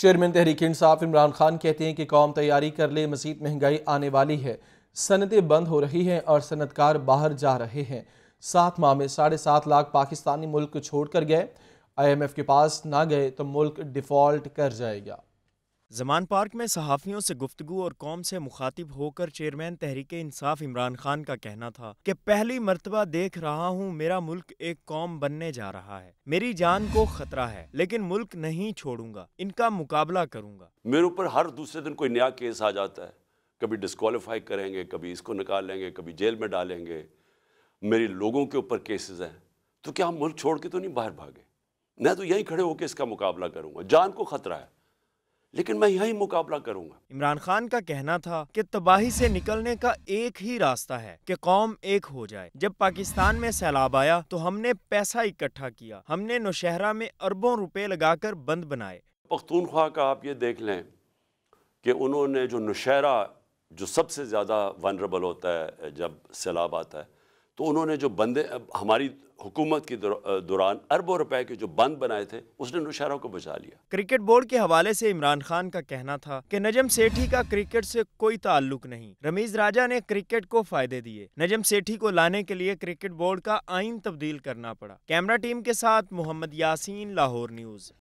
chairman Tehreek Insaf Imran Khan कहते हैं कि कौम तैयारी कर ले मजीद महंगाई आने वाली है सनतें बंद हो रही हैं और सनतकार बाहर जा रहे हैं सात माह में साढ़े सात लाख पाकिस्तानी मुल्क छोड़ कर गए आई एम एफ के पास ना गए तो मुल्क डिफ़ॉल्ट कर जाएगा जमान पार्क में सहाफ़ियों से गुफ्तु और कौम से मुखातिब होकर चेयरमैन तहरीक इंसाफ इमरान खान का कहना था कि पहली मरतबा देख रहा हूँ मेरा मुल्क एक कौम बनने जा रहा है मेरी जान को खतरा है लेकिन मुल्क नहीं छोड़ूंगा इनका मुकाबला करूंगा मेरे ऊपर हर दूसरे दिन कोई नया केस आ जाता है कभी डिस्कालीफाई करेंगे कभी इसको निकालेंगे कभी जेल में डालेंगे मेरे लोगों के ऊपर केसेज हैं तो क्या हम मुल्क छोड़ के तो नहीं बाहर भागे मैं तो यहीं खड़े होकर इसका मुकाबला करूंगा जान को खतरा है लेकिन मैं यही मुकाबला करूंगा इमरान खान का कहना था कि तबाही से निकलने का एक ही रास्ता है कि कौम एक हो जाए जब पाकिस्तान में सैलाब आया तो हमने पैसा इकट्ठा किया हमने नौशहरा में अरबों रुपए लगाकर बंद बनाए पख्तूनख्वा का आप ये देख लें कि उन्होंने जो नौशहरा जो सबसे ज़्यादा वनरेबल होता है जब सैलाब आता है तो उन्होंने जो बंदे हमारी हुकूमत के दौरान अरबों रुपए के जो बंद बनाए थे उसने नुशारों को बचा लिया क्रिकेट बोर्ड के हवाले से इमरान खान का कहना था कि नजम सेठी का क्रिकेट से कोई ताल्लुक नहीं रमीज राजा ने क्रिकेट को फायदे दिए नजम सेठी को लाने के लिए क्रिकेट बोर्ड का आइन तब्दील करना पड़ा कैमरा टीम के साथ मोहम्मद यासीन लाहौर न्यूज